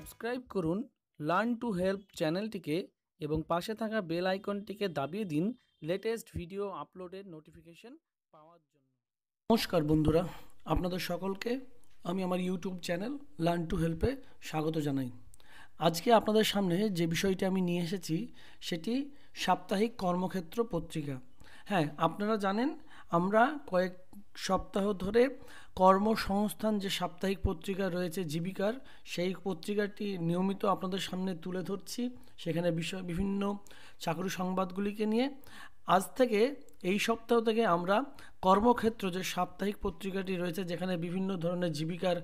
subscribe করুন learn to help চ্যানেলটিকে এবং পাশে থাকা বেল আইকনটিকে দাবিয়ে দিন লেটেস্ট ভিডিও আপলোডের নোটিফিকেশন পাওয়ার জন্য নমস্কার বন্ধুরা আপনাদের সকলকে আমি আমার ইউটিউব চ্যানেল লার্ন টু হেল্পে স্বাগত জানাই আজকে আপনাদের সামনে যে বিষয়টি আমি নিয়ে এসেছি সেটি সাপ্তাহিক কর্মক্ষেত্র পত্রিকা হ্যাঁ আপনারা জানেন আমরা কয়েক সপ্তাহ ধরে কর্মসংস্থান যে সাপ্তাহিক পত্রিকা রয়েছে জীবিকার সেই পত্রিকাটি নিয়মিত আপনাদের সামনে তুলে ধরছি সেখানে বিষয় বিভিন্ন চাকরি সংবাদগুলিকে নিয়ে আজ থেকে এই সপ্তাহ থেকে আমরা কর্মক্ষেত্র যে সাপ্তাহিক পত্রিকাটি রয়েছে যেখানে বিভিন্ন ধরনের জীবিকার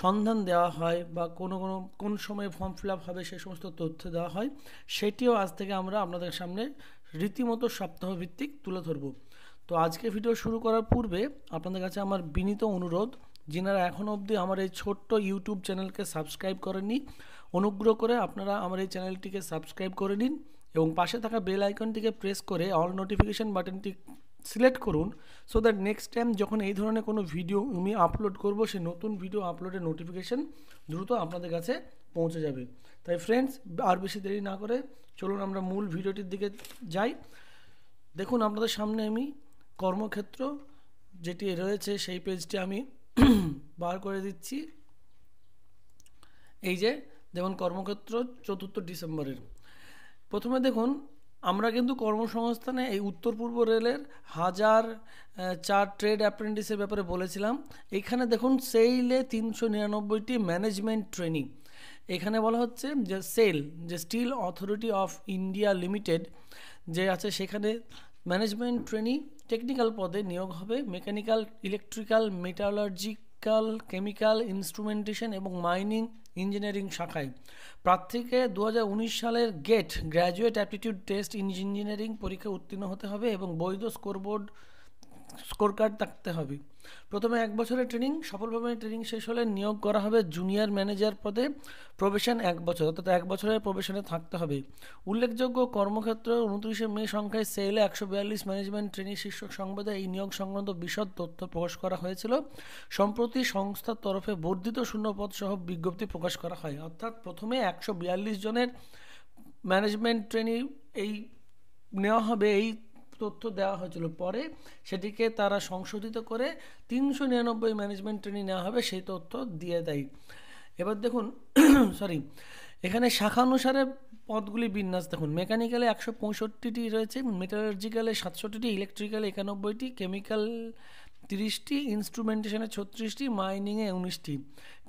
সন্ধান দেওয়া হয় বা কোনো কোনো কোন সময়ে ফর্ম ফিল আপ হবে সে সমস্ত তথ্য দেওয়া হয় সেটিও আজ থেকে আমরা আপনাদের সামনে রীতিমতো সপ্তাহভিত্তিক তুলে ধরবো তো আজকে ভিডিও শুরু করার পূর্বে আপনাদের কাছে আমার বিনীত অনুরোধ যিনারা এখনও অবধি আমার এই ছোট্ট ইউটিউব চ্যানেলকে সাবস্ক্রাইব করেননি অনুগ্রহ করে আপনারা আমার এই চ্যানেলটিকে সাবস্ক্রাইব করে নিন এবং পাশে থাকা বেল আইকনটিকে প্রেস করে অল নোটিফিকেশান বাটনটি সিলেক্ট করুন সো দ্যাট নেক্সট টাইম যখন এই ধরনের কোনো ভিডিও আমি আপলোড করব সেই নতুন ভিডিও আপলোডের নোটিফিকেশান দ্রুত আপনাদের কাছে পৌঁছে যাবে তাই ফ্রেন্ডস আর বেশি দেরি না করে চলুন আমরা মূল ভিডিওটির দিকে যাই দেখুন আপনাদের সামনে আমি কর্মক্ষেত্র যেটি রয়েছে সেই পেজটি আমি বার করে দিচ্ছি এই যে যেমন কর্মক্ষেত্র চতুর্থ ডিসেম্বরের প্রথমে দেখুন আমরা কিন্তু কর্মসংস্থানে এই উত্তর পূর্ব রেলের হাজার চার ট্রেড অ্যাপ্রেন্টিসের ব্যাপারে বলেছিলাম এখানে দেখুন সেইলে তিনশো নিরানব্বইটি ম্যানেজমেন্ট ট্রেনিং এখানে বলা হচ্ছে যে সেল যে Steel Authority of India Limited যে আছে সেখানে ম্যানেজমেন্ট ট্রেনিং টেকনিক্যাল পদে নিয়োগ হবে mechanical electrical metallurgical chemical instrumentation এবং মাইনিং ইঞ্জিনিয়ারিং শাখায় প্রার্থীকে দু সালের GATE graduate aptitude test engineering পরীক্ষা উত্তীর্ণ হতে হবে এবং বৈধ স্কোরবোর্ড স্কোর কার্ড থাকতে হবে প্রথমে এক বছরের ট্রেনিং সফলভাবে ট্রেনিং শেষ হলে নিয়োগ করা হবে জুনিয়র ম্যানেজার পদে প্রবেশন এক বছর অর্থাৎ এক বছরের প্রবেশনে থাকতে হবে উল্লেখযোগ্য কর্মক্ষেত্র উনত্রিশে মে সংখ্যায় সেলে একশো বিয়াল্লিশ ম্যানেজমেন্ট ট্রেনিং শীর্ষক সংবাদে এই নিয়োগ সংক্রান্ত বিশদ তথ্য প্রকাশ করা হয়েছিল সম্প্রতি সংস্থার তরফে বর্ধিত শূন্যপদ সহ বিজ্ঞপ্তি প্রকাশ করা হয় অর্থাৎ প্রথমে একশো বিয়াল্লিশ জনের ম্যানেজমেন্ট ট্রেনিং এই নেওয়া হবে এই তথ্য দেওয়া হয়েছিল পরে সেটিকে তারা সংশোধিত করে তিনশো নিরানব্বই ম্যানেজমেন্ট ট্রেনিং নেওয়া হবে সেই তথ্য দিয়ে দেয় এবার দেখুন সরি এখানে শাখা অনুসারে পদগুলি বিন্যাস দেখুন মেকানিক্যালে একশো পঁয়ষট্টিটি রয়েছে মেটালার্জিক্যালে সাতষট্টিটি ইলেকট্রিক্যালে একানব্বইটি কেমিক্যাল তিরিশটি ইনস্ট্রুমেন্টেশনে ছত্রিশটি মাইনিংয়ে উনিশটি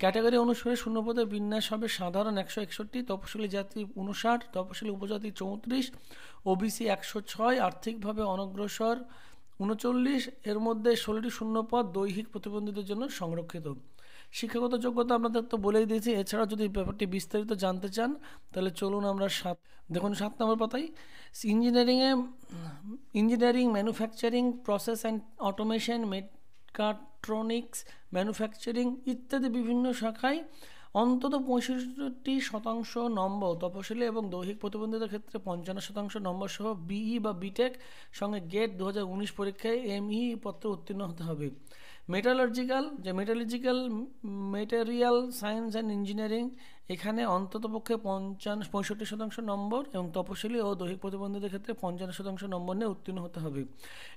ক্যাটাগরি অনুসারে শূন্যপদে বিন্যাস হবে সাধারণ একশো একষট্টি তপশিলি জাতি উনষাট তপশিলি উপজাতি চৌত্রিশ ওবিসি একশো ছয় আর্থিকভাবে অনগ্রসর উনচল্লিশ এর মধ্যে ষোলোটি শূন্যপদ দৈহিক প্রতিবন্ধীদের জন্য সংরক্ষিত শিক্ষাগত যোগ্যতা আপনাদের তো বলেই দিয়েছি এছাড়া যদি ব্যাপারটি বিস্তারিত জানতে চান তাহলে চলুন আমরা সাত দেখুন সাত নম্বর পাতাই ইঞ্জিনিয়ারিংয়ে engineering manufacturing process and automation mechatronics manufacturing ইত্যাদি বিভিন্ন শাখায় অন্তত পঁয়ষট্টি শতাংশ নম্বর তপশিলি এবং দৈহিক প্রতিবন্ধীদের ক্ষেত্রে পঞ্চান্ন শতাংশ নম্বর সহ বিই বা বিটেক সঙ্গে গেট দু পরীক্ষায় এমই পত্র উত্তীর্ণ হতে হবে মেটালার্জিক্যাল যে metallurgical material science and engineering এখানে অন্ততপক্ষে পঞ্চান্ন পঁয়ষট্টি শতাংশ নম্বর এবং তপশিলি ও দৈহিক প্রতিবন্ধীদের ক্ষেত্রে পঞ্চান্ন শতাংশ নম্বর নিয়ে উত্তীর্ণ হতে হবে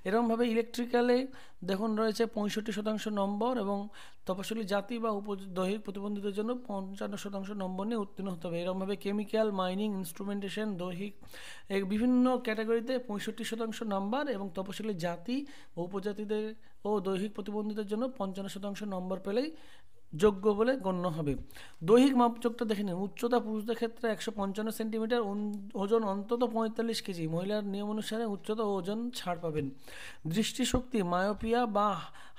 এরকমভাবে ইলেকট্রিক্যালে দেখুন রয়েছে পঁয়ষট্টি শতাংশ নম্বর এবং তপশিলি জাতি বা উপ দৈহিক প্রতিবন্ধীদের জন্য পঞ্চান্ন শতাংশ নম্বর নিয়ে উত্তীর্ণ হতে হবে এরকমভাবে কেমিক্যাল মাইনিং ইনস্ট্রুমেন্টেশন দৈহিক বিভিন্ন ক্যাটাগরিতে পঁয়ষট্টি শতাংশ নম্বর এবং তপশিলি জাতি উপজাতিদের ও দৈহিক প্রতিবন্ধীদের জন্য পঞ্চান্ন শতাংশ নম্বর পেলেই যোগ্য বলে গণ্য হবে দৈহিক মাপযোগটা দেখে নিন উচ্চতা পুরুষদের ক্ষেত্রে একশো পঞ্চান্ন সেন্টিমিটার ওজন অন্তত পঁয়তাল্লিশ কেজি মহিলার নিয়ম অনুসারে উচ্চতা ও ওজন ছাড় পাবেন দৃষ্টিশক্তি মায়োপিয়া বা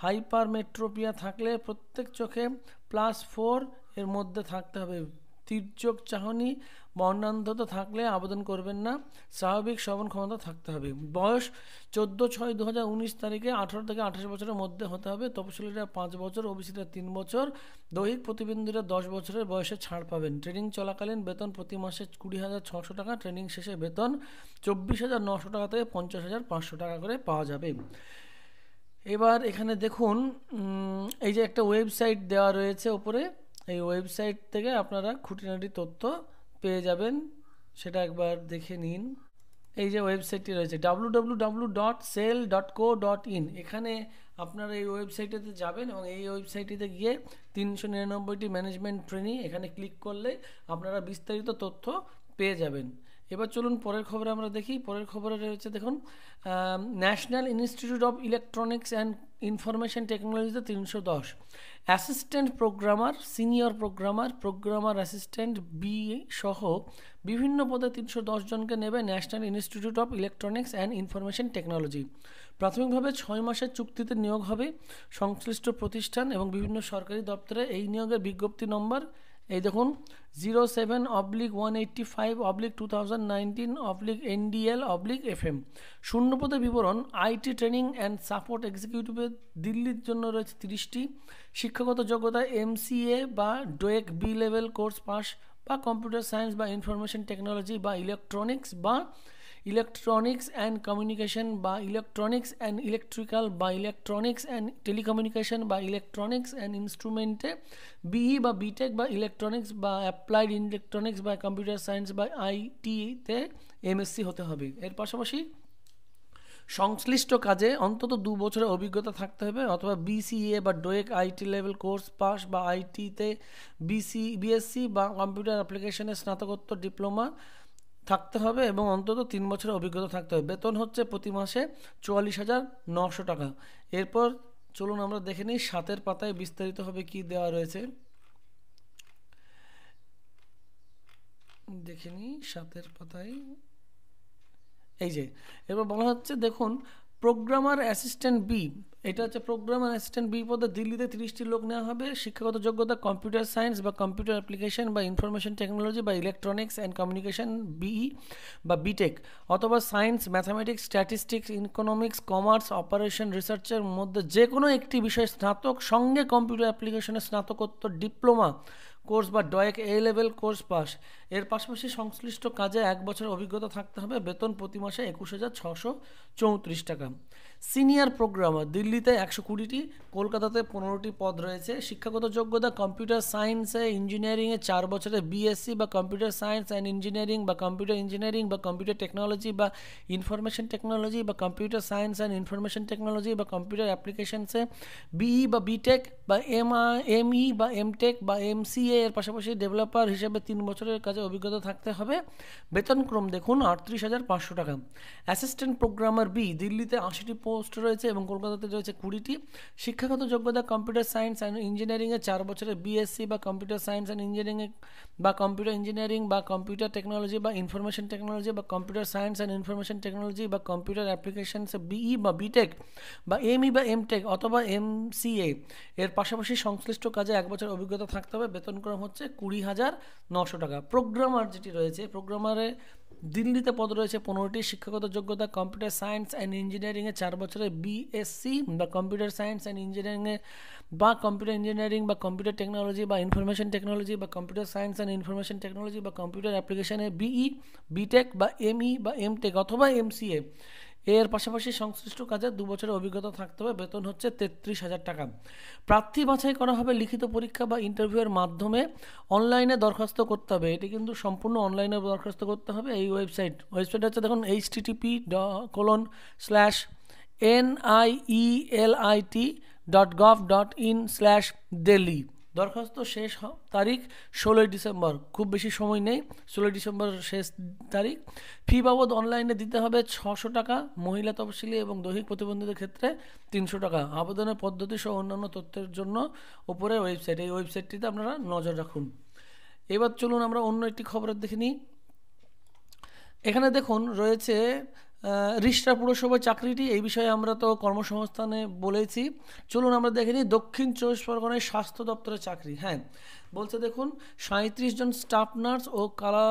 হাইপারমেট্রোপিয়া থাকলে প্রত্যেক চোখে প্লাস ফোর এর মধ্যে থাকতে হবে তীর্যক চাহনি বর্ণান্ধতা থাকলে আবেদন করবেন না স্বাভাবিক শ্রবণ ক্ষমতা থাকতে হবে বয়স চোদ্দো ছয় দু হাজার উনিশ তারিখে আঠারো থেকে আঠাশ বছরের মধ্যে হতে হবে তপশিলীরা পাঁচ বছর ওবিসিরা তিন বছর দৈহিক প্রতিবন্ধীরা দশ বছরের বয়সে ছাড় পাবেন ট্রেনিং চলাকালীন বেতন প্রতি মাসে কুড়ি হাজার ছশো টাকা ট্রেনিং শেষে বেতন চব্বিশ হাজার নশো টাকা থেকে পঞ্চাশ হাজার পাঁচশো টাকা করে পাওয়া যাবে এবার এখানে দেখুন এই যে একটা ওয়েবসাইট দেওয়া রয়েছে ওপরে এই ওয়েবসাইট থেকে আপনারা খুঁটিনাটি তথ্য পেয়ে যাবেন সেটা একবার দেখে নিন এই যে ওয়েবসাইটটি রয়েছে W dot SAIL dot co dot in এখানে আপনারা এই ওয়েবসাইটেতে যাবেন এবং এই ওয়েবসাইটটিতে গিয়ে তিনশো নিরানব্বইটি ম্যানেজমেন্ট ট্রেনিং এখানে ক্লিক করলে আপনারা বিস্তারিত তথ্য পেয়ে যাবেন এবার চলুন পরের খবরে আমরা দেখি পরের খবরে রয়েছে দেখুন National Institute of Electronics and Information টেকনোলজিতে তিনশো দশ assistant programmer senior programmer programmer assistant B সহ বিভিন্ন পদে তিনশো জনকে নেবে National Institute of Electronics and information Technology প্রাথমিকভাবে ছয় মাসের চুক্তিতে নিয়োগ হবে সংশ্লিষ্ট প্রতিষ্ঠান এবং বিভিন্ন সরকারি দপ্তরে এই নিয়োগের বিজ্ঞপ্তি নম্বর এই দেখুন zero seven oblique one eighty five oblique two thousand nineteen oblique NDL oblique F M শূন্যপদে বিবরণ আইটি ট্রেনিং অ্যান্ড সাপোর্ট এক্সিকিউটিভে দিল্লির জন্য রয়েছে তিরিশটি শিক্ষাগত যোগ্যতা এম বা DOEACC B level course pass বা কম্পিউটার সায়েন্স বা ইনফরমেশন টেকনোলজি বা ইলেকট্রনিক্স বা ইলেকট্রনিক্স অ্যান্ড কমিউনিকেশন বা ইলেকট্রনিক্স অ্যান্ড ইলেকট্রিক্যাল বা ইলেকট্রনিক্স অ্যান্ড টেলিকমিউনিকেশন বা ইলেকট্রনিক্স অ্যান্ড ইনস্ট্রুমেন্টে বিই বা বিটেক বা ইলেকট্রনিক্স বা অ্যাপ্লাইড ইলেকট্রনিক্স বা কম্পিউটার সায়েন্স বা আইটিতে এমএসসি হতে হবে এর পাশাপাশি সংশ্লিষ্ট কাজে অন্তত দু বছরের অভিজ্ঞতা থাকতে হবে অথবা বিসিএ বা DOEACC IT level course pass বা আইটিতে বিসি বিএসসি বা কম্পিউটার অ্যাপ্লিকেশনে স্নাতকোত্তর ডিপ্লোমা থাকতে হবে এবং অন্তত তিন বছরের অভিজ্ঞতা থাকতে হবে বেতন হচ্ছে প্রতি মাসে চুয়াল্লিশ হাজার নশো টাকা এরপর চলুন আমরা দেখে নিই সাতের পাতায় বিস্তারিতভাবে কি দেওয়া রয়েছে দেখে নিই সাতের পাতায় এই যে এবার বলা হচ্ছে দেখুন প্রোগ্রামার অ্যাসিস্ট্যান্ট বি এটা হচ্ছে প্রোগ্রামার অ্যাসিস্ট্যান্ট বি পদে দিল্লিতে তিরিশটি লোক নেওয়া হবে শিক্ষাগত যোগ্যতা কম্পিউটার সায়েন্স বা কম্পিউটার অ্যাপ্লিকেশন বা ইনফরমেশন টেকনোলজি বা ইলেকট্রনিক্স অ্যান্ড কমিউনিকেশন বি বা বিটেক অথবা science mathematics statistics economics commerce operation রিসার্চের মধ্যে যে কোনো একটি বিষয়ে স্নাতক সঙ্গে কম্পিউটার অ্যাপ্লিকেশনে স্নাতকোত্তর ডিপ্লোমা কোর্স বা DOEACC A level course pass এর পাশাপাশি সংশ্লিষ্ট কাজে এক বছরের অভিজ্ঞতা থাকতে হবে বেতন প্রতি মাসে একুশ হাজার ছশো চৌত্রিশ টাকা সিনিয়র প্রোগ্রামার দিল্লিতে একশো কুড়িটি কলকাতাতে পনেরোটি পদ রয়েছে শিক্ষাগত যোগ্যতা কম্পিউটার সায়েন্সে ইঞ্জিনিয়ারিংয়ে চার বছরে বিএসসি বা কম্পিউটার সায়েন্স অ্যান্ড ইঞ্জিনিয়ারিং বা কম্পিউটার ইঞ্জিনিয়ারিং বা কম্পিউটার টেকনোলজি বা ইনফরমেশন টেকনোলজি বা computer science and information technology বা কম্পিউটার অ্যাপ্লিকেশনসে বিই e বা বিটেক বা এম এমই e বা এমটেক বা এমসিএ এর পাশাপাশি ডেভেলপার হিসেবে তিন বছরের কাজে অভিজ্ঞতা থাকতে হবে বেতনক্রম দেখুন আটত্রিশ হাজার পাঁচশো টাকা অ্যাসিস্ট্যান্ট প্রোগ্রামার বি দিল্লিতে আশিটি পোস্ট রয়েছে এবং কলকাতাতে রয়েছে কুড়িটি শিক্ষাগত যোগ্যতা কম্পিউটার সায়েন্স অ্যান্ড ইঞ্জিনিয়ারিংয়ে চার বছরের বিএসসি বা কম্পিউটার সায়েন্স অ্যান্ড ইঞ্জিনিয়ারিংয়ে বা কম্পিউটার ইঞ্জিনিয়ারিং বা কম্পিউটার টেকনোলজি বা ইনফরমেশন টেকনোলজি বা computer science and information technology বা কম্পিউটার অ্যাপ্লিকেশনস বিই e বা বিটেক বা এমই e বা এম টেক অথবা এমসিএ এর পাশাপাশি সংশ্লিষ্ট কাজে এক বছর অভিজ্ঞতা থাকতে হবে বেতনক্রম হচ্ছে কুড়ি হাজার নশো টাকা প্রোগ্রামার যেটি রয়েছে প্রোগ্রামারে দিল্লিতে পদ রয়েছে পনেরোটি শিক্ষাগত যোগ্যতা কম্পিউটার সায়েন্স অ্যান্ড ইঞ্জিনিয়ারিংয়ে চার বছরের বিএসসি বা কম্পিউটার সায়েন্স অ্যান্ড ইঞ্জিনিয়ারিংয়ে বা কম্পিউটার ইঞ্জিনিয়ারিং বা কম্পিউটার টেকনোলজি বা ইনফরমেশন টেকনোলজি বা computer science and information technology বা কম্পিউটার অ্যাপ্লিকেশানে বিই বিটেক e, বা এমই e বা এমটেক অথবা এমসিএ এর পাশাপাশি সংশ্লিষ্ট কাজে দু বছরের অভিজ্ঞতা থাকতে হবে বেতন হচ্ছে তেত্রিশ হাজার টাকা প্রার্থী বাছাই করা হবে লিখিত পরীক্ষা বা ইন্টারভিউয়ের মাধ্যমে অনলাইনে দরখাস্ত করতে হবে এটি কিন্তু সম্পূর্ণ অনলাইনে দরখাস্ত করতে হবে এই ওয়েবসাইট ওয়েবসাইট হচ্ছে দেখুন H TTP colon slash NIELIT dot gov dot in slash Delhi দরখাস্ত শেষ তারিখ ষোলোই ডিসেম্বর খুব বেশি সময় নেই ষোলোই ডিসেম্বর শেষ তারিখ ফি বাবদ অনলাইনে দিতে হবে ছশো টাকা মহিলা তফসিলি এবং দৈহিক প্রতিবন্ধীদের ক্ষেত্রে তিনশো টাকা আবেদনের পদ্ধতি সহ অন্যান্য তথ্যের জন্য ওপরে ওয়েবসাইট এই ওয়েবসাইটটিতে আপনারা নজর রাখুন এবার চলুন আমরা অন্য একটি খবরের দেখে নিই এখানে দেখুন রয়েছে রিষ্টা পুরসভা চাকরিটি এই বিষয়ে আমরা তো কর্মসংস্থানে বলেছি চলুন আমরা দেখে নিই দক্ষিণ চব্বিশ পরগনায় স্বাস্থ্য দপ্তরের চাকরি হ্যাঁ বলছে দেখুন সাঁত্রিশ জন স্টাফ নার্স ও কালা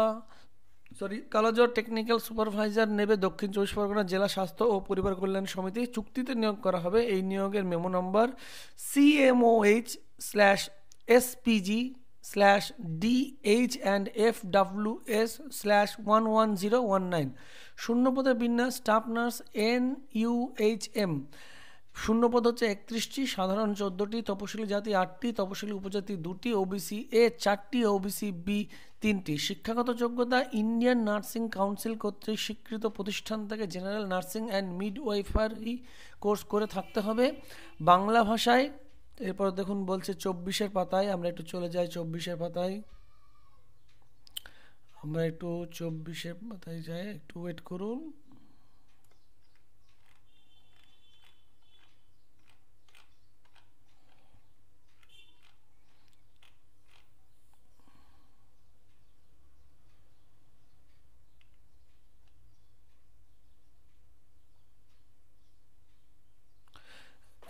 সরি কালাজর টেকনিক্যাল সুপারভাইজার নেবে দক্ষিণ চব্বিশ পরগনা জেলা স্বাস্থ্য ও পরিবার কল্যাণ সমিতি চুক্তিতে নিয়োগ করা হবে এই নিয়োগের মেমো নম্বর CMOH slash SPG slash D H and F S slash ওয়ান and FWS slash 11019 শূন্যপদের বিন্যাস staff nurse N U H UHM শূন্যপদ হচ্ছে একত্রিশটি সাধারণ চোদ্দোটি তপশিলি জাতি আটটি তপশিলি উপজাতি দুটি ওবিসি এ চারটি ওবিসি বি তিনটি শিক্ষাগত যোগ্যতা ইন্ডিয়ান নার্সিং কাউন্সিল কর্তৃক স্বীকৃত প্রতিষ্ঠান থেকে general nursing and mid midwifery course করে থাকতে হবে বাংলা ভাষায় এরপর দেখুন বলছে চব্বিশের পাতায় আমরা একটু চলে যাই চব্বিশের পাতায় আমরা একটু চব্বিশের পাতায় যাই একটু ওয়েট করুন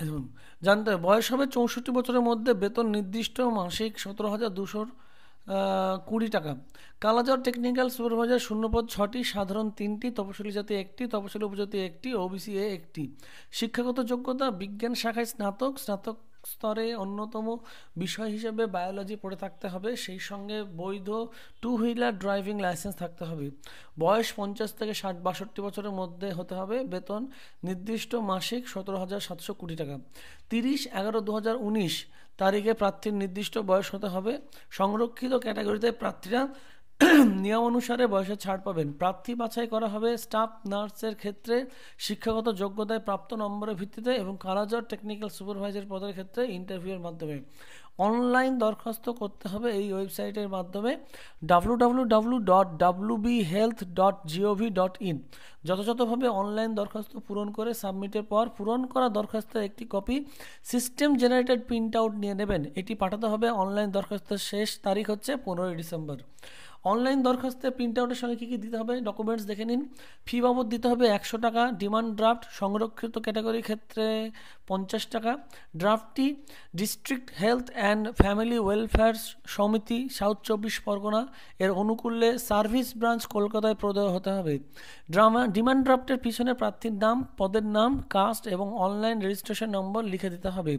দেখুন জানতে হবে বয়স হবে চৌষট্টি বছরের মধ্যে বেতন নির্দিষ্ট মাসিক সতেরো হাজার দুশোর কুড়ি টাকা কালাজর টেকনিক্যাল সুপারভাইজার শূন্যপদ ছটি সাধারণ তিনটি তপশিলি জাতি একটি তপশিলি উপজাতি একটি ওবিসি এ একটি শিক্ষাগত যোগ্যতা বিজ্ঞান শাখায় স্নাতক স্নাতক স্তরে অন্যতম বিষয় হিসেবে বায়োলজি পড়ে থাকতে হবে সেই সঙ্গে বৈধ টু হুইলার ড্রাইভিং লাইসেন্স থাকতে হবে বয়স পঞ্চাশ থেকে ষাট বাষট্টি বছরের মধ্যে হতে হবে বেতন নির্দিষ্ট মাসিক সতেরো হাজার সাতশো কোটি টাকা তিরিশ এগারো দু হাজার উনিশ তারিখে প্রার্থীর নির্দিষ্ট বয়স হতে হবে সংরক্ষিত ক্যাটাগরিতে প্রার্থীরা নিয়ম অনুসারে বয়সে ছাড় পাবেন প্রার্থী বাছাই করা হবে স্টাফ নার্সের ক্ষেত্রে শিক্ষাগত যোগ্যতায় প্রাপ্ত নম্বরের ভিত্তিতে এবং কারাজর টেকনিক্যাল সুপারভাইজার পদের ক্ষেত্রে ইন্টারভিউয়ের মাধ্যমে অনলাইন দরখাস্ত করতে হবে এই ওয়েবসাইটের মাধ্যমে W W W dot W B health dot GOV dot in যথাযথভাবে অনলাইন দরখাস্ত পূরণ করে সাবমিটের পর পূরণ করা দরখাস্তের একটি copy system generated print out নিয়ে নেবেন এটি পাঠাতে হবে অনলাইন দরখাস্তের শেষ তারিখ হচ্ছে পনেরোই ডিসেম্বর অনলাইন দরখাস্তে প্রিন্ট আউটের সঙ্গে কী কী দিতে হবে ডকুমেন্টস দেখে নিন ফি বাবদ দিতে হবে একশো টাকা ডিমান্ড ড্রাফট সংরক্ষিত ক্যাটাগরির ক্ষেত্রে পঞ্চাশ টাকা ড্রাফটটি district health and family welfare সমিতি সাউথ চব্বিশ পরগনা এর অনুকূলে সার্ভিস ব্রাঞ্চ কলকাতায় প্রদেয় হতে হবে ড্রামা ডিমান্ড ড্রাফটের পিছনে প্রার্থীর নাম পদের নাম কাস্ট এবং অনলাইন রেজিস্ট্রেশন নম্বর লিখে দিতে হবে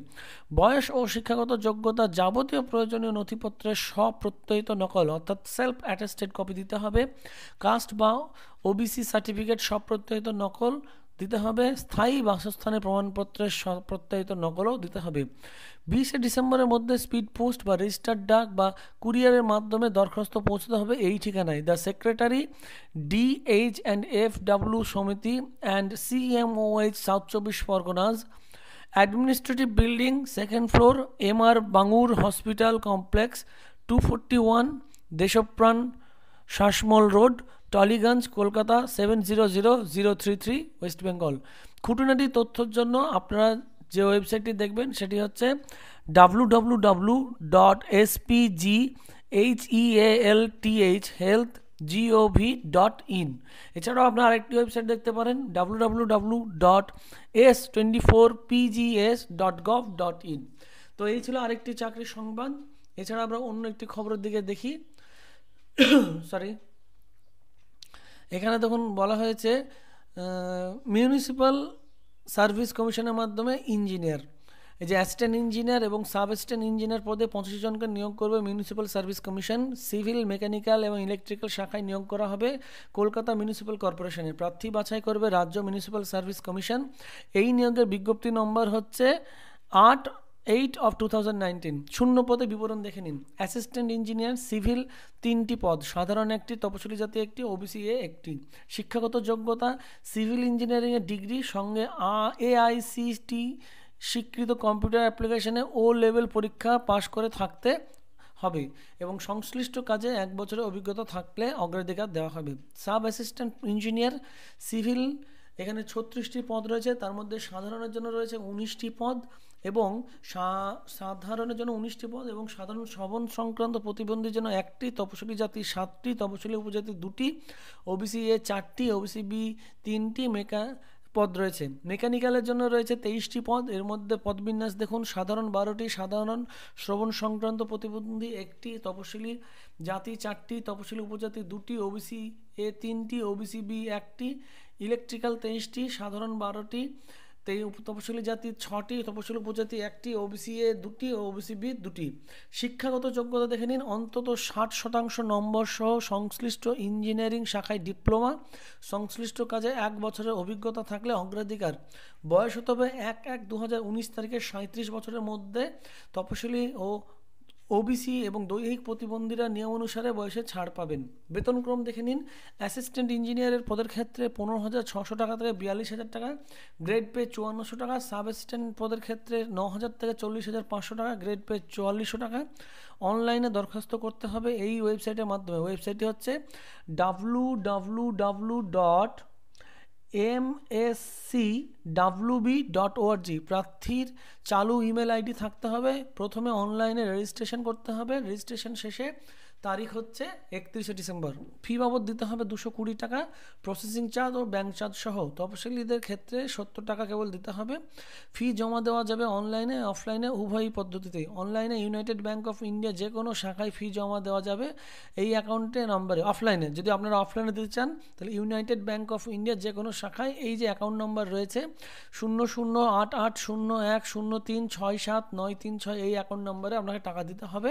বয়স ও শিক্ষাগত যোগ্যতা যাবতীয় প্রয়োজনীয় নথিপত্রের স্বপ্রত্যয়িত নকল অর্থাৎ সেলফ অ্যাটেস্টেড কপি দিতে হবে কাস্ট বা ওবিসি সার্টিফিকেট স্বপ্রত্যয়িত নকল দিতে হবে স্থায়ী বাসস্থানের প্রমাণপত্রের প্রত্যায়িত নকলও দিতে হবে বিশে ডিসেম্বরের মধ্যে স্পিড পোস্ট বা রেজিস্টার্ড ডাক বা কুরিয়ারের মাধ্যমে দরখাস্ত পৌঁছতে হবে এই ঠিকানায় the secretary D H and F W Samiti and CMOH south চব্বিশ Parganas administrative building second floor M R Bangur hospital complex two forty one Deshpran Sasmal road Tollygunge Kolkata seven zero zero zero three three west Bengal খুঁটিনাটি তথ্যর জন্য আপনারা যে ওয়েবসাইটটি দেখবেন সেটি হচ্ছে W W W dot S P G H E L T H health GOV dot in এছাড়াও আপনার আরেকটি ওয়েবসাইট দেখতে পারেন W W W dot S twenty four PGS dot gov dot in তো এই ছিল আরেকটি চাকরির সংবাদ এছাড়া আমরা অন্য একটি খবরের দিকে দেখি সরি এখানে তখন বলা হয়েছে মিউনিসিপ্যাল সার্ভিস কমিশনের মাধ্যমে ইঞ্জিনিয়ার এই যে অ্যাসিস্ট্যান্ট ইঞ্জিনিয়ার এবং সাব অ্যাসিস্ট্যান্ট ইঞ্জিনিয়ার পদে পঁচিশ জনকে নিয়োগ করবে municipal service commission civil mechanical এবং ইলেকট্রিক্যাল শাখায় নিয়োগ করা হবে কলকাতা মিউনিসিপ্যাল কর্পোরেশনের প্রার্থী বাছাই করবে রাজ্য মিউনিসিপ্যাল সার্ভিস কমিশন এই নিয়োগের বিজ্ঞপ্তি নম্বর হচ্ছে আট এইট অফ টু শূন্য পদে বিবরণ দেখে নিন অ্যাসিস্ট্যান্ট ইঞ্জিনিয়ার সিভিল তিনটি পদ সাধারণ একটি তপশিলি জাতি একটি ওবিসি এ একটি শিক্ষাগত যোগ্যতা সিভিল ইঞ্জিনিয়ারিংয়ের ডিগ্রি সঙ্গে এআইসিটি স্বীকৃত কম্পিউটার অ্যাপ্লিকেশনে ও লেভেল পরীক্ষা পাশ করে থাকতে হবে এবং সংশ্লিষ্ট কাজে এক বছরের অভিজ্ঞতা থাকলে অগ্রাধিকার দেওয়া হবে সাব অ্যাসিস্ট্যান্ট ইঞ্জিনিয়ার সিভিল এখানে ছত্রিশটি পদ রয়েছে তার মধ্যে সাধারণের জন্য রয়েছে উনিশটি পদ এবং সাধারণের জন্য উনিশটি পদ এবং সাধারণ শ্রবণ সংক্রান্ত প্রতিবন্ধীর জন্য একটি তপশিলি জাতি সাতটি তপশিলি উপজাতি দুটি ওবিসি এ চারটি ওবিসি বি তিনটি মেকা পদ রয়েছে মেকানিক্যালের জন্য রয়েছে তেইশটি পদ এর মধ্যে পদবিন্যাস দেখুন সাধারণ বারোটি সাধারণ শ্রবণ সংক্রান্ত প্রতিবন্ধী একটি তপশিলি জাতি চারটি তপশিলি উপজাতি দুটি ওবিসি এ তিনটি ওবিসি বি একটি ইলেকট্রিক্যাল তেইশটি সাধারণ বারোটি তো এই তপশিলি জাতির ছটি তপশিলি উপজাতি একটি ওবিসি এ দুটি ও ওবিসি বি দুটি শিক্ষাগত যোগ্যতা দেখে নিন অন্তত ষাট শতাংশ নম্বর সহ সংশ্লিষ্ট ইঞ্জিনিয়ারিং শাখায় ডিপ্লোমা সংশ্লিষ্ট কাজে এক বছরের অভিজ্ঞতা থাকলে অগ্রাধিকার বয়স হতে হবে এক এক দু তারিখে সাঁত্রিশ বছরের মধ্যে তপশিলি ও ওবিসি এবং দৈহিক প্রতিবন্ধীরা নিয়ম অনুসারে বয়সে ছাড় পাবেন বেতনক্রম দেখে নিন অ্যাসিস্ট্যান্ট ইঞ্জিনিয়ারের পদের ক্ষেত্রে পনেরো হাজার ছশো টাকা থেকে বিয়াল্লিশ হাজার টাকা গ্রেড পে চুয়ান্নশো টাকা সাব অ্যাসিস্ট্যান্ট পদের ক্ষেত্রে ন হাজার থেকে চল্লিশ হাজার পাঁচশো টাকা গ্রেড পে চুয়াল্লিশশো টাকা অনলাইনে দরখাস্ত করতে হবে এই ওয়েবসাইটের মাধ্যমে ওয়েবসাইটটি হচ্ছে W W W dot M S C B dot ORG প্রার্থীর চালু ইমেল আইডি থাকতে হবে প্রথমে অনলাইনে রেজিস্ট্রেশন করতে হবে রেজিস্ট্রেশন শেষে তারিখ হচ্ছে একত্রিশে ডিসেম্বর ফি বাবদ দিতে হবে দুশো কুড়ি টাকা প্রসেসিং চার্জ ও ব্যাংক চার্জ সহ তপশিলীদের ক্ষেত্রে সত্তর টাকা কেবল দিতে হবে ফি জমা দেওয়া যাবে অনলাইনে অফলাইনে উভয় পদ্ধতিতে অনলাইনে ইউনাইটেড ব্যাংক অফ ইন্ডিয়া যে কোনো শাখায় ফি জমা দেওয়া যাবে এই অ্যাকাউন্টে নম্বরে অফলাইনে যদি আপনারা অফলাইনে দিতে চান তাহলে ইউনাইটেড ব্যাংক অফ ইন্ডিয়া যে কোনো শাখায় এই যে অ্যাকাউন্ট নম্বর রয়েছে শূন্য শূন্য আট আট শূন্য এক শূন্য তিন ছয় সাত নয় তিন ছয় এই অ্যাকাউন্ট নম্বরে আপনাকে টাকা দিতে হবে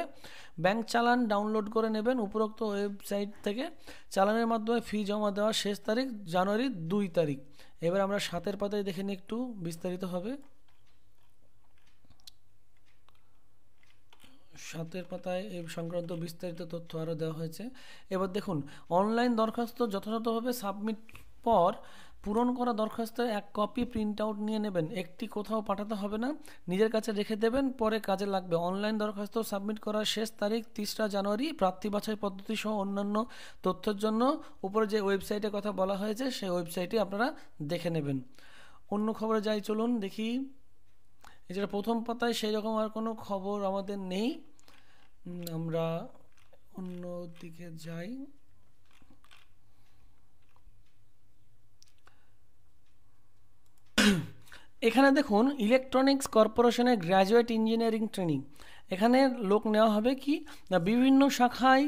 ব্যাংক চালান ডাউনলোড করে করে নেবেন উপরোক্ত ওয়েবসাইট থেকে চালানের মাধ্যমে ফি জমা দেওয়ার শেষ তারিখ জানুয়ারি দুই তারিখ এবার আমরা সাতের পাতায় দেখে নিই একটু বিস্তারিতভাবে সাতের পাতায় এ সংক্রান্ত বিস্তারিত তথ্য আরও দেওয়া হয়েছে এবার দেখুন অনলাইন দরখাস্ত যথাযথভাবে সাবমিট পর পূরণ করা দরখাস্ত এক কপি প্রিন্ট আউট নিয়ে নেবেন একটি কোথাও পাঠাতে হবে না নিজের কাছে রেখে দেবেন পরে কাজে লাগবে অনলাইন দরখাস্ত সাবমিট করার শেষ তারিখ তিসরা জানুয়ারি প্রার্থী বাছাই পদ্ধতি সহ অন্যান্য তথ্যের জন্য উপরে যে ওয়েবসাইটের কথা বলা হয়েছে সেই ওয়েবসাইটে আপনারা দেখে নেবেন অন্য খবরে যাই চলুন দেখি এছাড়া প্রথম পাতায় সেই রকম আর কোনো খবর আমাদের নেই আমরা অন্য দিকে যাই এখানে দেখুন ইলেকট্রনিক্স কর্পোরেশনের গ্র্যাজুয়েট ইঞ্জিনিয়ারিং ট্রেনিং এখানে লোক নেওয়া হবে কি না বিভিন্ন শাখায়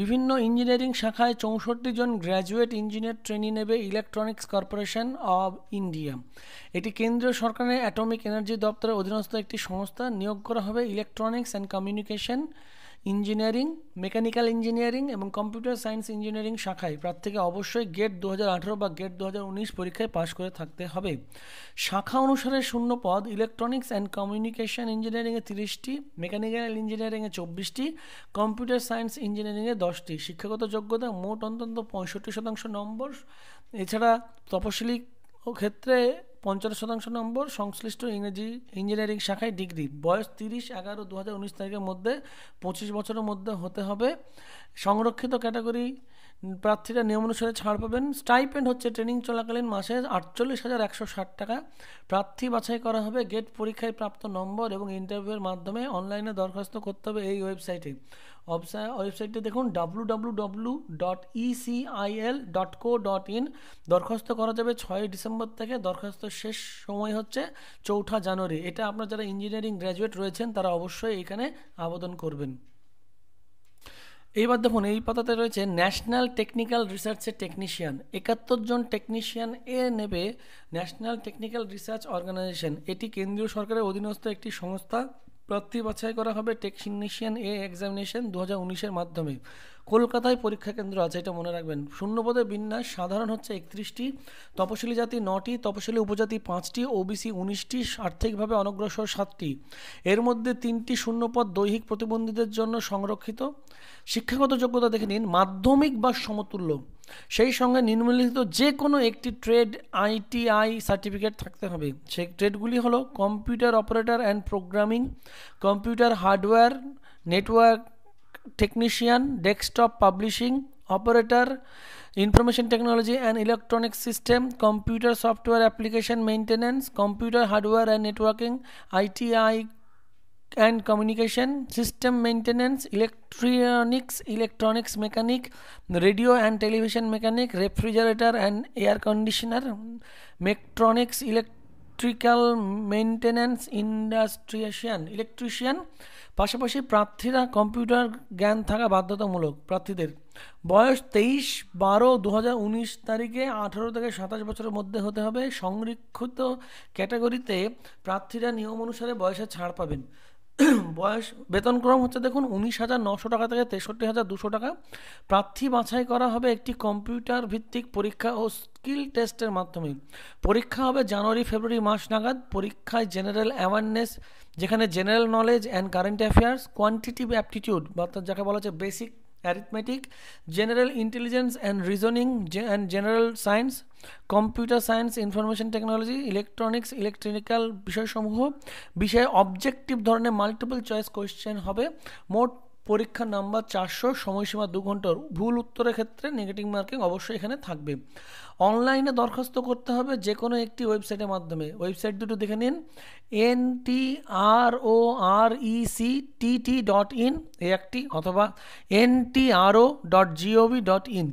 বিভিন্ন ইঞ্জিনিয়ারিং শাখায় চৌষট্টি জন গ্র্যাজুয়েট ইঞ্জিনিয়ার ট্রেনিং নেবে ইলেকট্রনিক্স কর্পোরেশন অব ইন্ডিয়া এটি কেন্দ্রীয় সরকারের অ্যাটমিক এনার্জি দপ্তরের অধীনস্থ একটি সংস্থা নিয়োগ করা হবে electronics and communication engineering mechanical engineering এবং কম্পিউটার সায়েন্স ইঞ্জিনিয়ারিং শাখায় প্রার্থীকে অবশ্যই গেট দু বা গেট দু পরীক্ষায় পাশ করে থাকতে হবে শাখা অনুসারে শূন্য পদ ইলেকট্রনিক্স অ্যান্ড কমিউনিকেশন ইঞ্জিনিয়ারিংয়ে তিরিশটি মেকানিক্যাল ইঞ্জিনিয়ারিংয়ে চব্বিশটি কম্পিউটার সায়েন্স ইঞ্জিনিয়ারিংয়ে দশটি শিক্ষাগত যোগ্যতা মোট অন্তত পঁয়ষট্টি শতাংশ নম্বর এছাড়া তপশিলি ক্ষেত্রে পঞ্চাশ শতাংশ নম্বর সংশ্লিষ্ট ইংরেজি ইঞ্জিনিয়ারিং শাখায় ডিগ্রি বয়স তিরিশ এগারো দু হাজার উনিশ তারিখের মধ্যে পঁচিশ বছরের মধ্যে হতে হবে সংরক্ষিত ক্যাটাগরি প্রার্থীরা নিয়ম অনুসারে ছাড় পাবেন স্টাইপেন্ড হচ্ছে ট্রেনিং চলাকালীন মাসে আটচল্লিশ হাজার একশো ষাট টাকা প্রার্থী বাছাই করা হবে গেট পরীক্ষায় প্রাপ্ত নম্বর এবং ইন্টারভিউয়ের মাধ্যমে অনলাইনে দরখাস্ত করতে হবে এই ওয়েবসাইটে ওয়েবসাইটে uh, দেখুন W W W dot ECIL dot co dot in দরখাস্ত করা যাবে ছয় ডিসেম্বর থেকে দরখাস্ত শেষ সময় হচ্ছে চৌঠা জানুয়ারি এটা আপনার যারা ইঞ্জিনিয়ারিং গ্র্যাজুয়েট রয়েছেন তারা অবশ্যই এখানে আবেদন করবেন এইবার দেখুন এই পাতাতে রয়েছে ন্যাশনাল টেকনিক্যাল রিসার্চের টেকনিশিয়ান একাত্তর জন টেকনিশিয়ান এ নেবে ন্যাশনাল টেকনিক্যাল রিসার্চ অর্গানাইজেশন এটি কেন্দ্রীয় সরকারের অধীনস্থ একটি সংস্থা প্রতি বাছাই করা হবে টেকনিশিয়ান এ এক্সামিনেশন দু হাজার উনিশের মাধ্যমে কলকাতায় পরীক্ষা কেন্দ্র আছে এটা মনে রাখবেন শূন্যপদে বিন্যাস সাধারণ হচ্ছে একত্রিশটি তপশিলি জাতি নটি তপশিলি উপজাতি পাঁচটি ওবিসি উনিশটি আর্থিকভাবে অনগ্রসর সাতটি এর মধ্যে তিনটি শূন্যপদ দৈহিক প্রতিবন্ধীদের জন্য সংরক্ষিত শিক্ষাগত যোগ্যতা দেখে নিন মাধ্যমিক বা সমতুল্য সেই সঙ্গে নিম্নলিখিত যে কোনো একটি ট্রেড আইটিআই সার্টিফিকেট থাকতে হবে সেই ট্রেডগুলি হলো computer operator and programming computer hardware network technician, desktop publishing, operator, information technology and electronic system, computer software application maintenance, computer hardware and networking, ITI and communication, system maintenance, electronics, electronics mechanic, radio and television mechanic, refrigerator and air conditioner, mechatronics, electrical maintenance, Industrial electrician, electrician পাশাপাশি প্রার্থীরা computer জ্ঞান থাকা বাধ্যতামূলক প্রার্থীদের বয়স তেইশ বারো দু তারিখে আঠারো থেকে সাতাশ বছরের মধ্যে হতে হবে সংরক্ষিত ক্যাটাগরিতে প্রার্থীরা নিয়ম অনুসারে বয়সে ছাড় পাবেন বয়স বেতনক্রম হচ্ছে দেখুন উনিশ হাজার নশো টাকা থেকে তেষট্টি হাজার দুশো টাকা প্রার্থী বাছাই করা হবে একটি কম্পিউটার ভিত্তিক পরীক্ষা ও স্কিল টেস্টের মাধ্যমে পরীক্ষা হবে জানুয়ারি ফেব্রুয়ারি মাস নাগাদ পরীক্ষায় জেনারেল অ্যাওয়ারনেস যেখানে general knowledge and current affairs quantitative aptitude বা যাকে বলা হচ্ছে basic arithmetic general intelligence and reasoning and general science computer science information technology electronics electronical বিষয়সমূহ বিষয়ে অবজেক্টিভ ধরনের মাল্টিপল চয়েস কোয়েশ্চেন হবে মোট পরীক্ষা নাম্বার চারশো সময়সীমা দু ঘন্টার ভুল উত্তরের ক্ষেত্রে নেগেটিভ মার্কিং অবশ্যই এখানে থাকবে অনলাইনে দরখাস্ত করতে হবে যে কোনো একটি ওয়েবসাইটের মাধ্যমে ওয়েবসাইট দুটো দেখে নিন N T R O R E C T T dot in এ একটি অথবা N T R O dot GOV dot in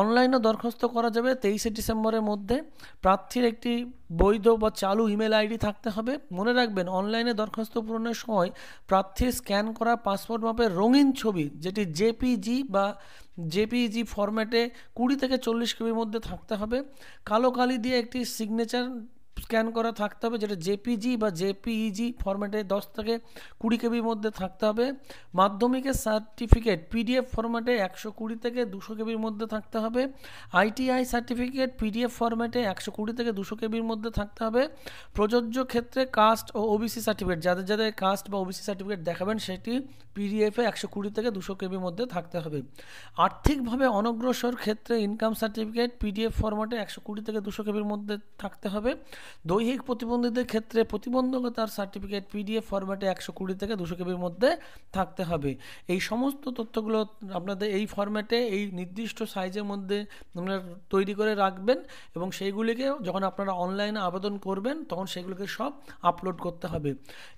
অনলাইনে দরখাস্ত করা যাবে তেইশে ডিসেম্বরের মধ্যে প্রার্থীর একটি বৈধ বা চালু ইমেল আইডি থাকতে হবে মনে রাখবেন অনলাইনে দরখাস্ত পূরণের সময় প্রার্থী স্ক্যান করা পাসপোর্ট মাপের রঙিন ছবি যেটি জেপিজি বা জেপিজি ফরম্যাটে কুড়ি থেকে চল্লিশ কেবির মধ্যে থাকতে হবে কালো কালি দিয়ে একটি সিগনেচার স্ক্যান করা থাকতে হবে যেটা জেপিজি বা জেপিইজি ফরম্যাটে e দশ থেকে কুড়ি কেবির মধ্যে থাকতে হবে মাধ্যমিকের সার্টিফিকেট পিডিএফ ফরম্যাটে একশো কুড়ি থেকে দুশো কেবির মধ্যে থাকতে হবে আইটিআই সার্টিফিকেট পিডিএফ ফরম্যাটে একশো কুড়ি থেকে দুশো কেবির মধ্যে থাকতে হবে প্রযোজ্য ক্ষেত্রে কাস্ট ও ওবিসি সার্টিফিকেট যাদের যাদের কাস্ট বা ওবিসি সার্টিফিকেট দেখাবেন সেটি পিডিএফে একশো কুড়ি থেকে দুশো কেবির মধ্যে থাকতে হবে আর্থিকভাবে অনগ্রসর ক্ষেত্রে ইনকাম সার্টিফিকেট পিডিএফ ফরম্যাটে একশো কুড়ি থেকে দুশো কেবির মধ্যে থাকতে হবে দৈহিক প্রতিবন্ধীদের ক্ষেত্রে প্রতিবন্ধকতার সার্টিফিকেট পিডিএফ ফরম্যাটে একশো কুড়ি থেকে দুশো কেবির মধ্যে থাকতে হবে এই সমস্ত তথ্যগুলো আপনাদের এই ফরম্যাটে এই নির্দিষ্ট সাইজের মধ্যে আপনারা তৈরি করে রাখবেন এবং সেইগুলিকে যখন আপনারা অনলাইনে আবেদন করবেন তখন সেগুলোকে সব আপলোড করতে হবে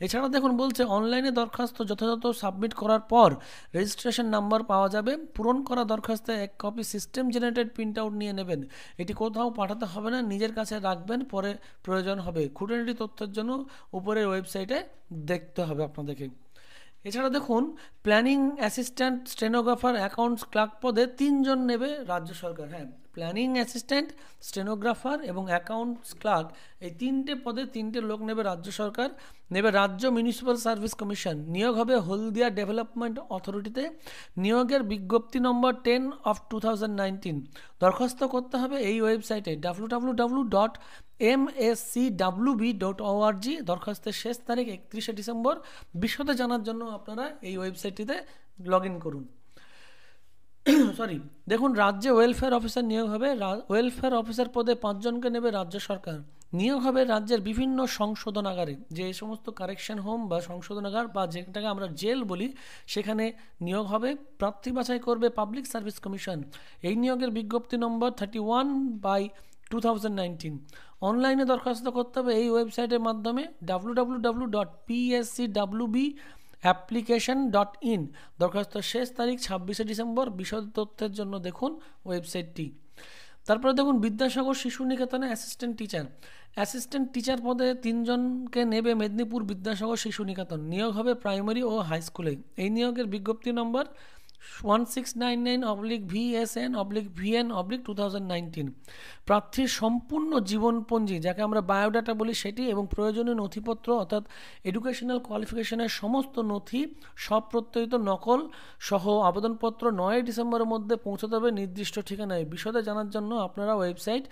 এছাড়া দেখুন বলছে অনলাইনে দরখাস্ত যথাযথ সাবমিট করার পর রেজিস্ট্রেশন নাম্বার পাওয়া যাবে পূরণ করা দরখাস্তে এক copy system generated print out নিয়ে নেবেন এটি কোথাও পাঠাতে হবে না নিজের কাছে রাখবেন পরে প্রয়োজন হবে খুঁটিনাটি তথ্যের জন্য উপরের ওয়েবসাইটে দেখতে হবে আপনাদেরকে এছাড়া দেখুন planning assistant stenographer accounts clerk পদে তিনজন নেবে রাজ্য সরকার হ্যাঁ প্ল্যানিং অ্যাসিস্ট্যান্ট স্টেনোগ্রাফার এবং অ্যাকাউন্টস ক্লার্ক এই তিনটে পদে তিনটে লোক নেবে রাজ্য সরকার নেবে রাজ্য মিউনিসিপ্যাল সার্ভিস কমিশন নিয়োগ হবে হলদিয়া ডেভেলপমেন্ট অথরিটিতে নিয়োগের বিজ্ঞপ্তি নম্বর টেন অফ টু দরখাস্ত করতে হবে এই ওয়েবসাইটে W W W dot M S C B dot O G দরখাস্তের শেষ তারিখ একত্রিশে ডিসেম্বর বিশদে জানার জন্য আপনারা এই ওয়েবসাইটটিতে লগ ইন করুন সরি দেখুন রাজ্যে ওয়েলফেয়ার অফিসার নিয়োগ হবে ওয়েলফেয়ার অফিসার পদে পাঁচজনকে নেবে রাজ্য সরকার নিয়োগ হবে রাজ্যের বিভিন্ন সংশোধনাগারে যে সমস্ত কারেকশন হোম বা সংশোধনাগার বা যেটাকে আমরা জেল বলি সেখানে নিয়োগ হবে প্রার্থী বাছাই করবে পাবলিক সার্ভিস কমিশন এই নিয়োগের বিজ্ঞপ্তি number thirty one by two thousand nineteen অনলাইনে দরখাস্ত করতে হবে এই ওয়েবসাইটের মাধ্যমে W W W dot PSC W B application dot in দরখাস্ত শেষ তারিখ ছাব্বিশে ডিসেম্বর বিশদ তথ্যের জন্য দেখুন ওয়েবসাইটটি তারপরে দেখুন বিদ্যাসাগর শিশু নিকেতনে অ্যাসিস্ট্যান্ট টিচার অ্যাসিস্ট্যান্ট টিচার পদে তিনজনকে নেবে মেদিনীপুর বিদ্যাসাগর শিশু নিকেতন নিয়োগ হবে প্রাইমারি ও হাই স্কুলে এই নিয়োগের বিজ্ঞপ্তি number one six nine 1699 oblique VSN oblique VN oblique two thousand nineteen প্রার্থীর সম্পূর্ণ জীবনপঞ্জি যাকে আমরা বায়োডাটা বলি সেটি এবং প্রয়োজনীয় নথিপত্র অর্থাৎ এডুকেশনাল কোয়ালিফিকেশনের সমস্ত নথি সব প্রত্যয়িত নকল সহ আবেদনপত্র নয় ডিসেম্বরের মধ্যে পৌঁছাতে হবে নির্দিষ্ট ঠিকানায় বিশদে জানার জন্য আপনারা website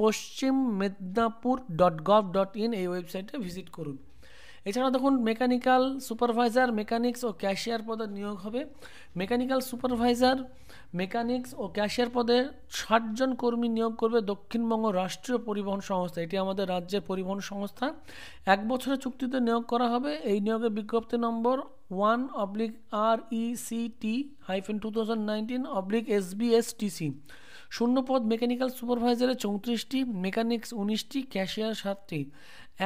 Paschim Medinipur dot gov dot in এই ওয়েবসাইটে ভিজিট করুন এছাড়া দেখুন মেকানিক্যাল সুপারভাইজার মেকানিক্স ও ক্যাশিয়ার পদে নিয়োগ হবে মেকানিক্যাল সুপারভাইজার মেকানিক্স ও ক্যাশিয়ার পদে ষাটজন কর্মী নিয়োগ করবে দক্ষিণবঙ্গ রাষ্ট্রীয় পরিবহন সংস্থা এটি আমাদের রাজ্যের পরিবহন সংস্থা এক বছরের চুক্তিতে নিয়োগ করা হবে এই নিয়োগের বিজ্ঞপ্তি number one oblique R E C T hyphen two thousand nineteen oblique S B S C শূন্য পদ মেকানিক্যাল সুপারভাইজারে চৌত্রিশটি মেকানিক্স উনিশটি ক্যাশিয়ার সাতটি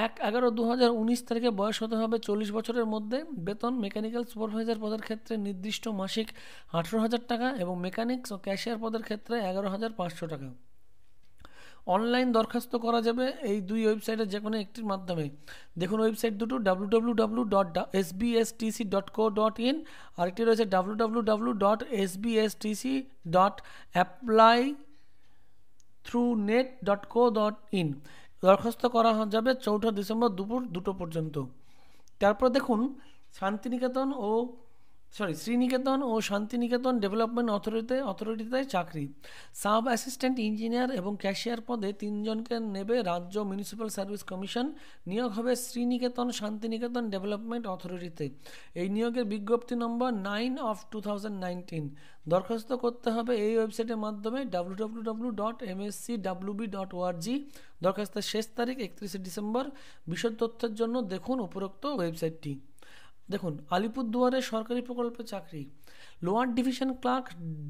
এক এগারো দু হাজার উনিশ তারিখে বয়স হতে হবে চল্লিশ বছরের মধ্যে বেতন মেকানিক্যাল সুপারভাইজার পদের ক্ষেত্রে নির্দিষ্ট মাসিক আঠেরো হাজার টাকা এবং মেকানিক্স ও ক্যাশিয়ার পদের ক্ষেত্রে এগারো হাজার পাঁচশো টাকা অনলাইন দরখাস্ত করা যাবে এই দুই ওয়েবসাইটের যে কোনো একটির মাধ্যমে দেখুন ওয়েবসাইট দুটো W W W dot S B S TC dot co dot in আরেকটি রয়েছে W W W dot S B S TC dot apply through net dot co dot in দরখাস্ত করা যাবে চৌঠা ডিসেম্বর দুপুর দুটো পর্যন্ত তারপর দেখুন শান্তিনিকেতন ও সরি শ্রীনিকেতন ও শান্তিনিকেতন ডেভেলপমেন্ট অথরিটিতে অথরিটিতে চাকরি সাব অ্যাসিস্ট্যান্ট ইঞ্জিনিয়ার এবং ক্যাশিয়ার পদে তিনজনকে নেবে রাজ্য মিউনিসিপ্যাল সার্ভিস কমিশন নিয়োগ হবে শ্রীনিকেতন শান্তিনিকেতন ডেভেলপমেন্ট অথরিটিতে এই নিয়োগের বিজ্ঞপ্তি নম্বর নাইন অফ টু দরখাস্ত করতে হবে এই ওয়েবসাইটের মাধ্যমে W dot MSC WB dot ORG দরখাস্তের শেষ তারিখ একত্রিশে ডিসেম্বর বিশদ তথ্যের জন্য দেখুন উপরোক্ত ওয়েবসাইটটি দেখুন আলিপুরদুয়ারের সরকারি প্রকল্পে চাকরি lower division clerk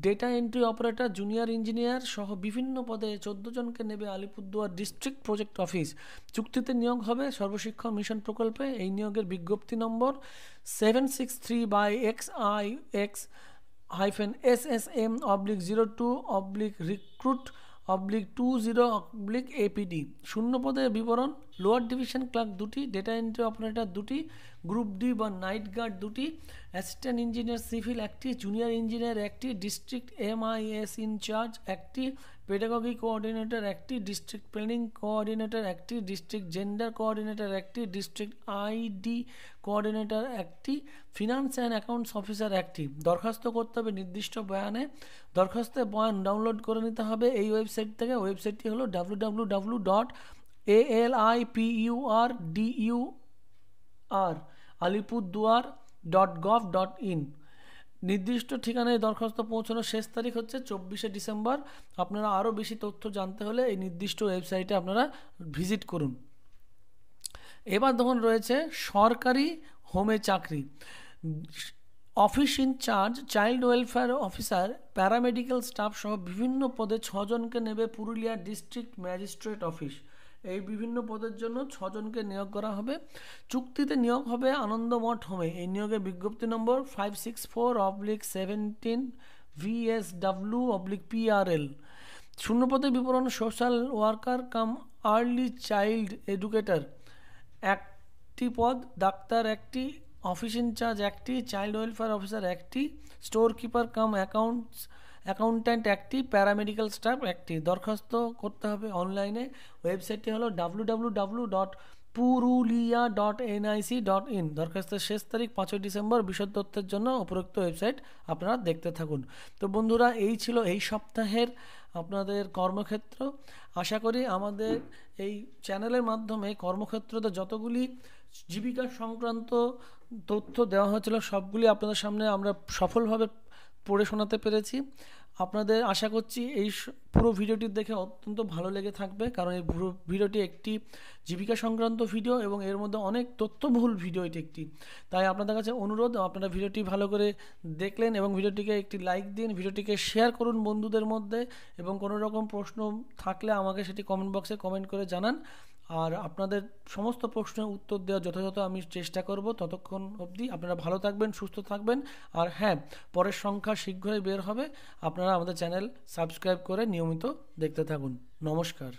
data entry operator junior engineer সহ বিভিন্ন পদে চোদ্দ জনকে নেবে আলিপুরদুয়ার ডিস্ট্রিক্ট প্রজেক্ট অফিস চুক্তিতে নিয়োগ হবে সর্বশিক্ষা মিশন প্রকল্পে এই নিয়োগের বিজ্ঞপ্তি number seven six three by X I X hyphen S S M oblique zero two oblique recruit oblique two zero oblique APD শূন্য পদে বিবরণ লোয়ার ডিভিশন ক্লার্ক দুটি ডেটা এন্ট্রি অপারেটর দুটি গ্রুপ ডি বা নাইট গার্ড দুটি assistant engineer civil একটি junior engineer একটি district MIS incharge একটি পেডাগগি কোঅর্ডিনেটর একটি ডিস্ট্রিক্ট প্ল্যানিং কোঅর্ডিনেটর একটি ডিস্ট্রিক্ট জেন্ডার কোঅর্ডিনেটর একটি ডিস্ট্রিক্ট আইডি কোঅর্ডিনেটর একটি ফিনান্স অ্যান্ড অ্যাকাউন্টস অফিসার একটি দরখাস্ত করতে হবে নির্দিষ্ট বয়ানে দরখাস্তের বয়ান ডাউনলোড করে নিতে হবে এই ওয়েবসাইট থেকে ওয়েবসাইটটি হলো W W W dot A L I P U R D U R Alipurduar dot gov dot in নির্দিষ্ট ঠিকানায় দরখাস্ত পৌঁছানোর শেষ তারিখ হচ্ছে চব্বিশে ডিসেম্বর আপনারা আরও বেশি তথ্য জানতে হলে এই নির্দিষ্ট ওয়েবসাইটে আপনারা ভিজিট করুন এবার তখন রয়েছে সরকারি হোমে চাকরি office in charge child welfare officer paramedical staff সহ বিভিন্ন পদে ছজনকে নেবে পুরুলিয়া ডিস্ট্রিক্ট ম্যাজিস্ট্রেট অফিস এই বিভিন্ন পদের জন্য ছজনকে নিয়োগ করা হবে চুক্তিতে নিয়োগ হবে আনন্দমঠ হোমে এই নিয়োগের বিজ্ঞপ্তি number five six four oblique seventeen VSW oblique PRL শূন্যপদে বিবরণ social worker cum early child educator একটি পদ ডাক্তার একটি অফিস ইনচার্জ একটি চাইল্ড ওয়েলফেয়ার অফিসার একটি store keeper cum accounts accountant একটি প্যারামেডিক্যাল স্টাফ একটি দরখাস্ত করতে হবে অনলাইনে ওয়েবসাইটটি হলো W W W dot Purulia dot NIC dot in দরখাস্তের শেষ তারিখ পাঁচই ডিসেম্বর বিশদ তথ্যের জন্য উপরোক্ত ওয়েবসাইট আপনারা দেখতে থাকুন তো বন্ধুরা এই ছিল এই সপ্তাহের আপনাদের কর্মক্ষেত্র আশা করি আমাদের এই চ্যানেলের মাধ্যমে কর্মক্ষেত্রতে যতগুলি জীবিকা সংক্রান্ত তথ্য দেওয়া হয়েছিল সবগুলি আপনাদের সামনে আমরা সফলভাবে পড়ে শোনাতে পেরেছি আপনাদের আশা করছি এই পুরো ভিডিওটি দেখে অত্যন্ত ভালো লেগে থাকবে কারণ এই পুরো ভিডিওটি একটি জীবিকা সংক্রান্ত ভিডিও এবং এর মধ্যে অনেক তথ্যবহুল ভিডিও এটি একটি তাই আপনাদের কাছে অনুরোধ আপনারা ভিডিওটি ভালো করে দেখলেন এবং ভিডিওটিকে একটি লাইক দিন ভিডিওটিকে শেয়ার করুন বন্ধুদের মধ্যে এবং কোনো রকম প্রশ্ন থাকলে আমাকে সেটি কমেন্ট বক্সে কমেন্ট করে জানান আর আপনাদের সমস্ত প্রশ্নের উত্তর দেওয়ার যথাযথ আমি চেষ্টা করব ততক্ষণ অবধি আপনারা ভালো থাকবেন সুস্থ থাকবেন আর হ্যাঁ পরের সংখ্যা শীঘ্রই বের হবে আপনারা আমাদের চ্যানেল সাবস্ক্রাইব করে নিয়মিত দেখতে থাকুন নমস্কার